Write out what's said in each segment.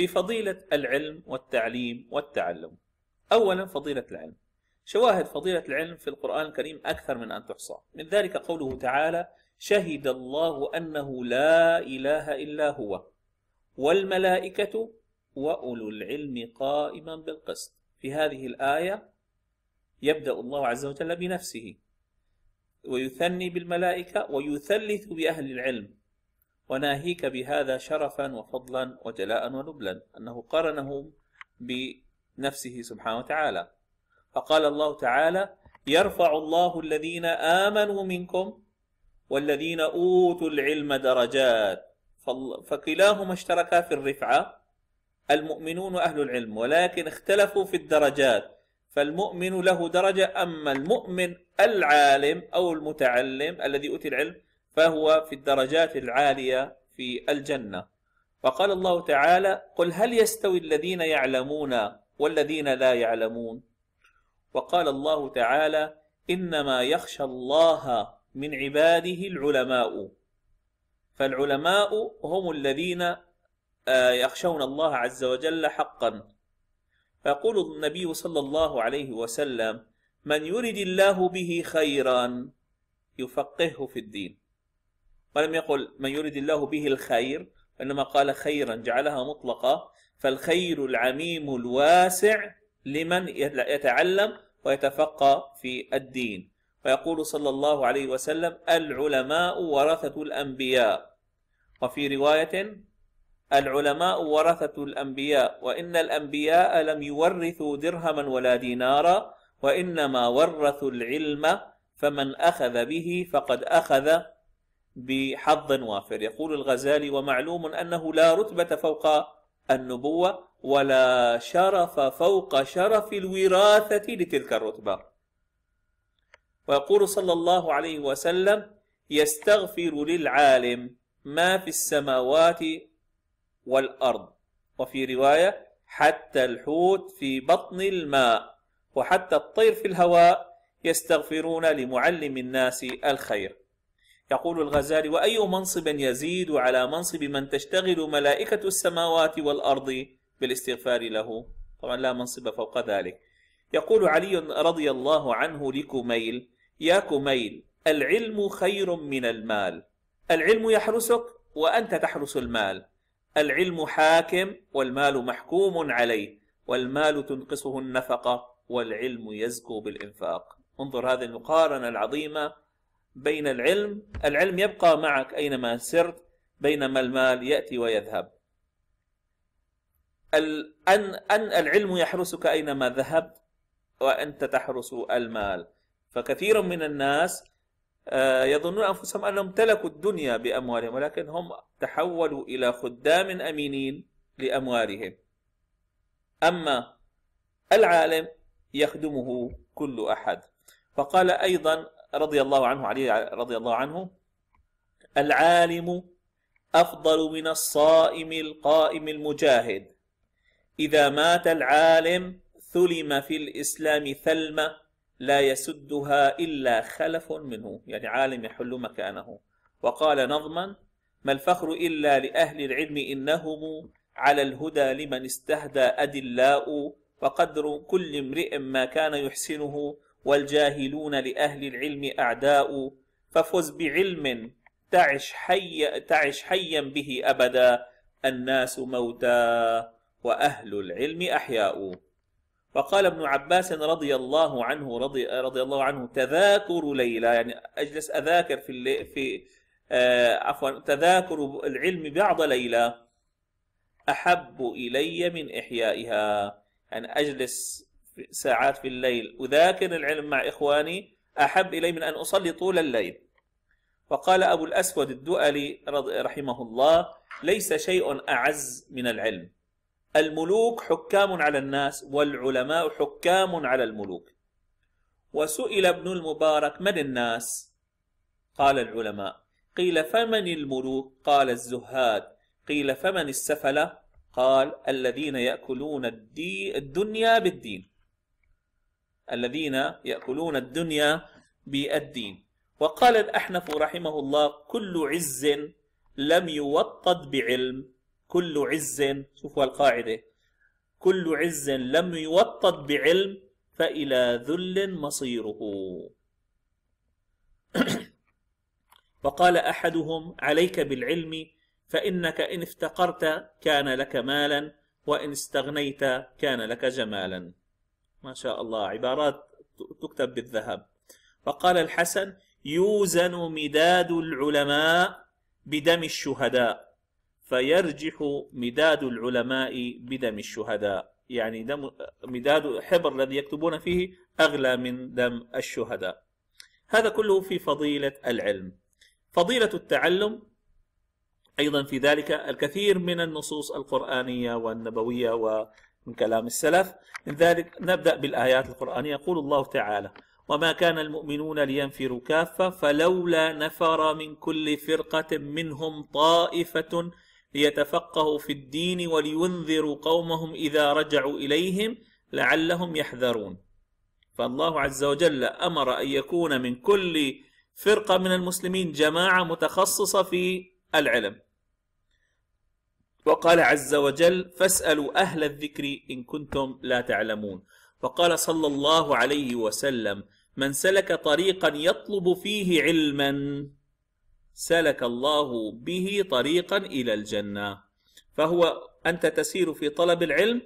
في فضيلة العلم والتعليم والتعلم. أولا فضيلة العلم. شواهد فضيلة العلم في القرآن الكريم أكثر من أن تحصى، من ذلك قوله تعالى: شهد الله أنه لا إله إلا هو والملائكة وأولو العلم قائما بالقسط. في هذه الآية يبدأ الله عز وجل بنفسه ويثني بالملائكة ويثلث بأهل العلم وناهيك بهذا شرفا وفضلا وجلاء ونبلا أنه قرنه بنفسه سبحانه وتعالى فقال الله تعالى يرفع الله الذين آمنوا منكم والذين أوتوا العلم درجات فكلاهما اشتركا في الرفعة المؤمنون أهل العلم ولكن اختلفوا في الدرجات فالمؤمن له درجة أما المؤمن العالم أو المتعلم الذي أوتي العلم فهو في الدرجات العالية في الجنة فقال الله تعالى قل هل يستوي الذين يعلمون والذين لا يعلمون وقال الله تعالى إنما يخشى الله من عباده العلماء فالعلماء هم الذين آه، يخشون الله عز وجل حقا فيقول النبي صلى الله عليه وسلم من يرد الله به خيرا يفقهه في الدين ولم يقل من يرد الله به الخير وإنما قال خيرا جعلها مطلقة فالخير العميم الواسع لمن يتعلم ويتفقى في الدين ويقول صلى الله عليه وسلم العلماء ورثة الأنبياء وفي رواية العلماء ورثة الأنبياء وإن الأنبياء لم يورثوا درهما ولا دينارا وإنما ورثوا العلم فمن أخذ به فقد أخذ بحظ وافر يقول الغزالي ومعلوم أنه لا رتبة فوق النبوة ولا شرف فوق شرف الوراثة لتلك الرتبة ويقول صلى الله عليه وسلم يستغفر للعالم ما في السماوات والأرض وفي رواية حتى الحوت في بطن الماء وحتى الطير في الهواء يستغفرون لمعلم الناس الخير يقول الغزالي وأي منصب يزيد على منصب من تشتغل ملائكة السماوات والأرض بالاستغفار له طبعا لا منصب فوق ذلك يقول علي رضي الله عنه لكميل يا كميل العلم خير من المال العلم يحرسك وأنت تحرس المال العلم حاكم والمال محكوم عليه والمال تنقصه النفقة والعلم يزكو بالإنفاق انظر هذه المقارنة العظيمة بين العلم العلم يبقى معك أينما سرت بينما المال يأتي ويذهب أن, أن العلم يحرسك أينما ذهبت وأنت تحرس المال فكثير من الناس آه، يظنون أنفسهم أنهم امتلكوا الدنيا بأموالهم ولكن هم تحولوا إلى خدام أمينين لأموالهم أما العالم يخدمه كل أحد فقال أيضا رضي الله عنه علي رضي الله عنه العالم أفضل من الصائم القائم المجاهد إذا مات العالم ثلم في الإسلام ثلمة لا يسدها إلا خلف منه يعني عالم يحل مكانه وقال نظما ما الفخر إلا لأهل العلم إنهم على الهدى لمن استهدى أدلاء وقدر كل امرئ ما كان يحسنه والجاهلون لأهل العلم أعداء ففز بعلم تعش حي تعش حيا به أبدا الناس موتى وأهل العلم أحياء وقال ابن عباس رضي الله عنه رضي, رضي الله عنه تذاكر ليلى يعني أجلس أذاكر في اللي في آه عفوا تذاكر العلم بعض ليلى أحب إلي من إحيائها يعني أجلس ساعات في الليل أذاكر العلم مع إخواني أحب إلي من أن أصلي طول الليل وقال أبو الأسود الدؤلي رحمه الله ليس شيء أعز من العلم الملوك حكام على الناس والعلماء حكام على الملوك وسئل ابن المبارك من الناس قال العلماء قيل فمن الملوك قال الزهاد قيل فمن السفلة قال الذين يأكلون الدنيا بالدين الذين يأكلون الدنيا بالدين وقال الأحنف رحمه الله كل عز لم يوطد بعلم كل عز شوفوا القاعدة كل عز لم يوطد بعلم فإلى ذل مصيره وقال أحدهم عليك بالعلم فإنك إن افتقرت كان لك مالا وإن استغنيت كان لك جمالا ما شاء الله عبارات تكتب بالذهب فقال الحسن يوزن مداد العلماء بدم الشهداء فيرجح مداد العلماء بدم الشهداء يعني دم مداد حبر الذي يكتبون فيه أغلى من دم الشهداء هذا كله في فضيلة العلم فضيلة التعلم أيضا في ذلك الكثير من النصوص القرآنية والنبوية من كلام السلف من ذلك نبدأ بالآيات القرآنية يقول الله تعالى وما كان المؤمنون لينفروا كافة فلولا نفر من كل فرقة منهم طائفة ليتفقهوا في الدين ولينذروا قومهم إذا رجعوا إليهم لعلهم يحذرون فالله عز وجل أمر أن يكون من كل فرقة من المسلمين جماعة متخصصة في العلم وقال عز وجل فاسألوا أهل الذكر إن كنتم لا تعلمون فقال صلى الله عليه وسلم من سلك طريقا يطلب فيه علما سلك الله به طريقا إلى الجنة فهو أنت تسير في طلب العلم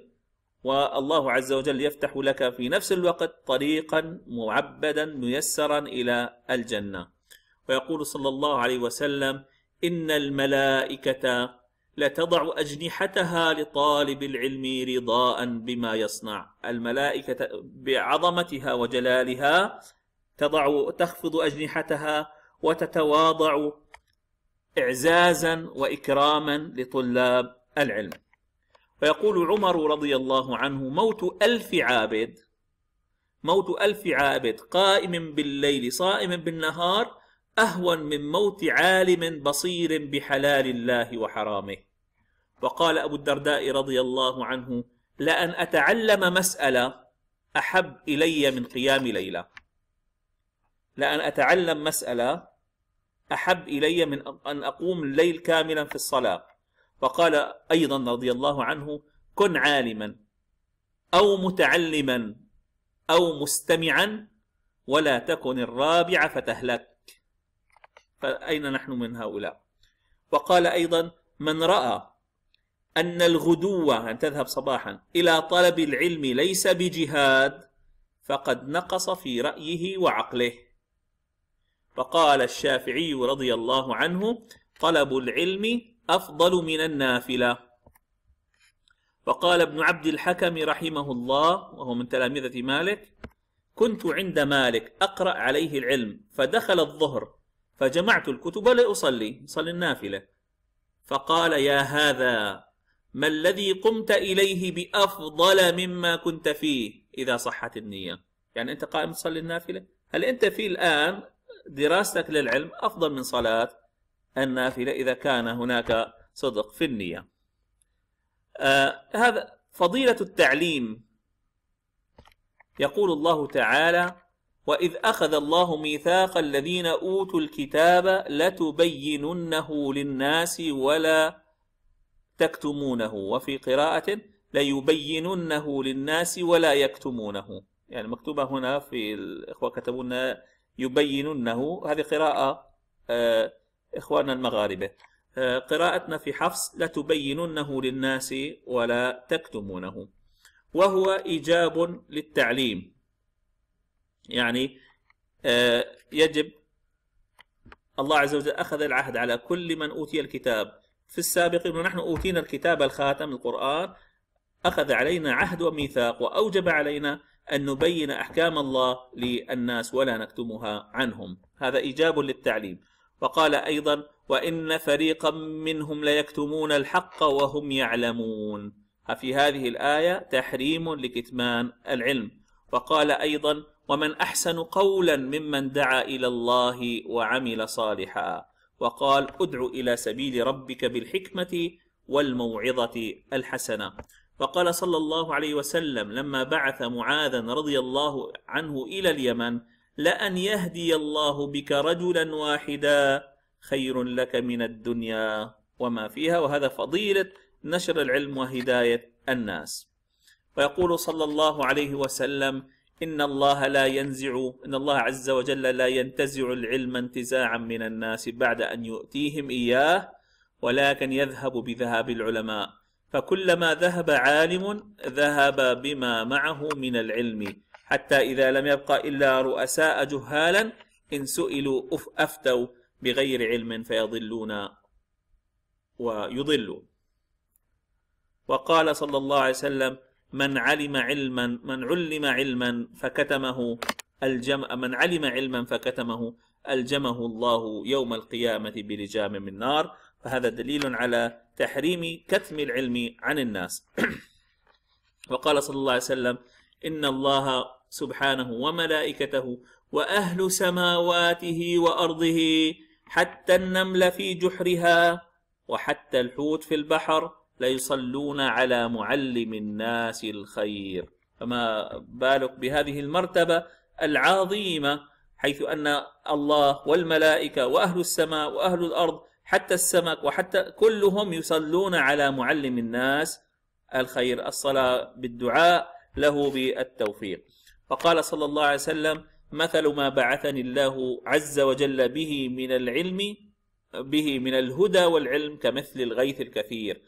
والله عز وجل يفتح لك في نفس الوقت طريقا معبدا ميسرا إلى الجنة ويقول صلى الله عليه وسلم إن الملائكة لتضع أجنحتها لطالب العلم رضاء بما يصنع الملائكة بعظمتها وجلالها تضع تخفض أجنحتها وتتواضع إعزازا وإكراما لطلاب العلم ويقول عمر رضي الله عنه موت ألف عابد موت ألف عابد قائم بالليل صائم بالنهار أهون من موت عالم بصير بحلال الله وحرامه وقال أبو الدرداء رضي الله عنه لأن أتعلم مسألة أحب إلي من قيام ليلة لأن أتعلم مسألة أحب إلي من أن أقوم الليل كاملا في الصلاة وقال أيضا رضي الله عنه كن عالما أو متعلما أو مستمعا ولا تكن الرابع فتهلك فأين نحن من هؤلاء وقال أيضا من رأى أن الغدو أن تذهب صباحا إلى طلب العلم ليس بجهاد فقد نقص في رأيه وعقله فقال الشافعي رضي الله عنه طلب العلم أفضل من النافلة وقال ابن عبد الحكم رحمه الله وهو من تلامذة مالك كنت عند مالك أقرأ عليه العلم فدخل الظهر فجمعت الكتب لأصلي صلي النافلة فقال يا هذا ما الذي قمت إليه بأفضل مما كنت فيه إذا صحت النية يعني أنت قائم تصلي النافلة هل أنت في الآن دراستك للعلم أفضل من صلاة النافلة إذا كان هناك صدق في النية آه هذا فضيلة التعليم يقول الله تعالى وإذ أخذ الله ميثاق الذين أوتوا الكتاب لتبيننه للناس ولا تكتمونه وفي قراءة ليبيننه للناس ولا يكتمونه يعني مكتوبة هنا في الإخوة كتبوا لنا يبيننه هذه قراءة آه، إخواننا المغاربة آه، قراءتنا في حفص لتبيننه للناس ولا تكتمونه وهو إيجاب للتعليم يعني آه, يجب الله عز وجل أخذ العهد على كل من أوتي الكتاب في السابق نحن أوتينا الكتاب الخاتم القرآن أخذ علينا عهد وميثاق وأوجب علينا أن نبين أحكام الله للناس ولا نكتمها عنهم هذا إيجاب للتعليم وقال أيضا وإن فريقا منهم ليكتمون الحق وهم يعلمون ففي هذه الآية تحريم لكتمان العلم وقال أيضا ومن احسن قولا ممن دعا الى الله وعمل صالحا وقال ادع الى سبيل ربك بالحكمه والموعظه الحسنه وقال صلى الله عليه وسلم لما بعث معاذا رضي الله عنه الى اليمن لان يهدي الله بك رجلا واحدا خير لك من الدنيا وما فيها وهذا فضيله نشر العلم وهدايه الناس ويقول صلى الله عليه وسلم إن الله لا ينزع إن الله عز وجل لا ينتزع العلم انتزاعا من الناس بعد أن يؤتيهم إياه ولكن يذهب بذهاب العلماء فكلما ذهب عالم ذهب بما معه من العلم حتى إذا لم يبقى إلا رؤساء جهالا إن سئلوا أفتوا بغير علم فيضلون ويضلون وقال صلى الله عليه وسلم من علم علما من علم علما فكتمه الجم من علم علما فكتمه ألجمه الله يوم القيامة بلجام من نار فهذا دليل على تحريم كتم العلم عن الناس وقال صلى الله عليه وسلم إن الله سبحانه وملائكته وأهل سماواته وأرضه حتى النمل في جحرها وحتى الحوت في البحر ليصلون على معلم الناس الخير فما بالك بهذه المرتبة العظيمة حيث أن الله والملائكة وأهل السماء وأهل الأرض حتى السمك وحتى كلهم يصلون على معلم الناس الخير الصلاة بالدعاء له بالتوفيق فقال صلى الله عليه وسلم مثل ما بعثني الله عز وجل به من العلم به من الهدى والعلم كمثل الغيث الكثير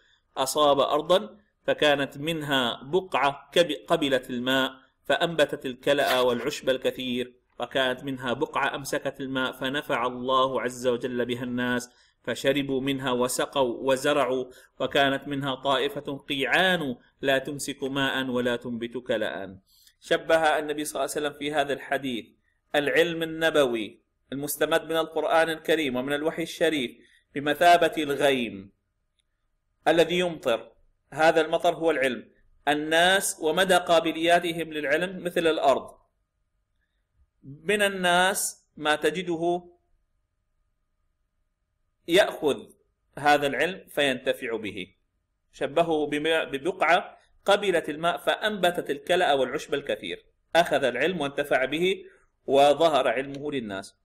أصاب أرضا فكانت منها بقعة قبلت الماء فأنبتت الكلأ والعشب الكثير وكانت منها بقعة أمسكت الماء فنفع الله عز وجل بها الناس فشربوا منها وسقوا وزرعوا وكانت منها طائفة قيعان لا تمسك ماء ولا تنبت كلأ شبه النبي صلى الله عليه وسلم في هذا الحديث العلم النبوي المستمد من القرآن الكريم ومن الوحي الشريف بمثابة الغيم الذي يمطر هذا المطر هو العلم الناس ومدى قابلياتهم للعلم مثل الارض من الناس ما تجده ياخذ هذا العلم فينتفع به شبهه ببقعه قبلت الماء فانبتت الكلا والعشب الكثير اخذ العلم وانتفع به وظهر علمه للناس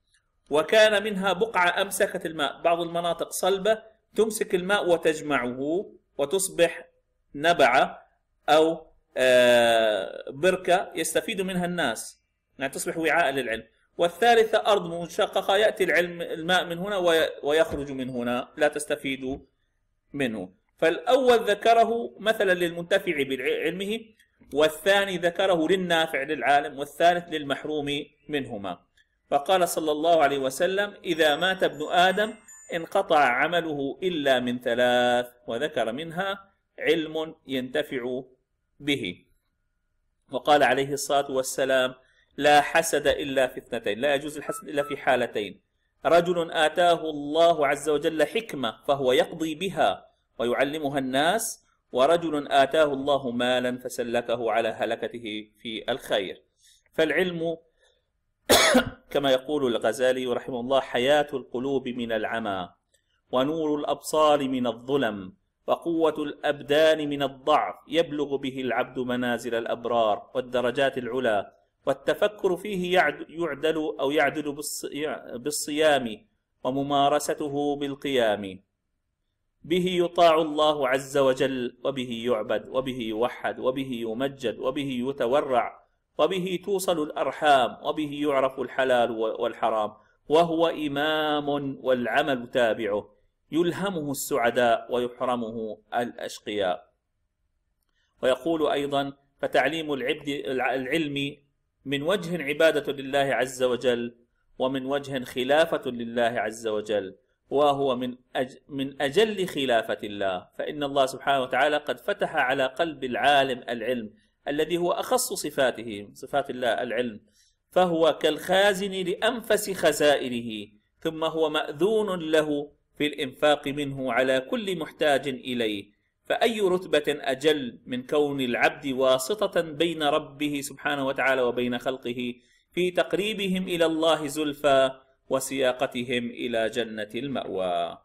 وكان منها بقعه امسكت الماء بعض المناطق صلبه تمسك الماء وتجمعه وتصبح نبعة أو آه، بركة يستفيد منها الناس يعني تصبح وعاء للعلم والثالثة أرض منشققة يأتي العلم الماء من هنا ويخرج من هنا لا تستفيد منه فالأول ذكره مثلا للمنتفع بعلمه والثاني ذكره للنافع للعالم والثالث للمحروم منهما فقال صلى الله عليه وسلم إذا مات ابن آدم انقطع عمله إلا من ثلاث وذكر منها علم ينتفع به وقال عليه الصلاة والسلام لا حسد إلا في اثنتين لا يجوز الحسد إلا في حالتين رجل آتاه الله عز وجل حكمة فهو يقضي بها ويعلمها الناس ورجل آتاه الله مالا فسلكه على هلكته في الخير فالعلم كما يقول الغزالي رحمه الله حياة القلوب من العمى ونور الأبصار من الظلم وقوة الأبدان من الضعف يبلغ به العبد منازل الأبرار والدرجات العلا والتفكر فيه يعدل أو يعدل بالصيام وممارسته بالقيام به يطاع الله عز وجل وبه يعبد وبه يوحد وبه يمجد وبه يتورع وبه توصل الأرحام وبه يعرف الحلال والحرام وهو إمام والعمل تابعه يلهمه السعداء ويحرمه الأشقياء ويقول أيضا فتعليم العبد العلم من وجه عبادة لله عز وجل ومن وجه خلافة لله عز وجل وهو من أج من أجل خلافة الله فإن الله سبحانه وتعالى قد فتح على قلب العالم العلم الذي هو أخص صفاته صفات الله العلم فهو كالخازن لأنفس خزائنه ثم هو مأذون له في الإنفاق منه على كل محتاج إليه فأي رتبة أجل من كون العبد واسطة بين ربه سبحانه وتعالى وبين خلقه في تقريبهم إلى الله زلفى وسياقتهم إلى جنة المأوى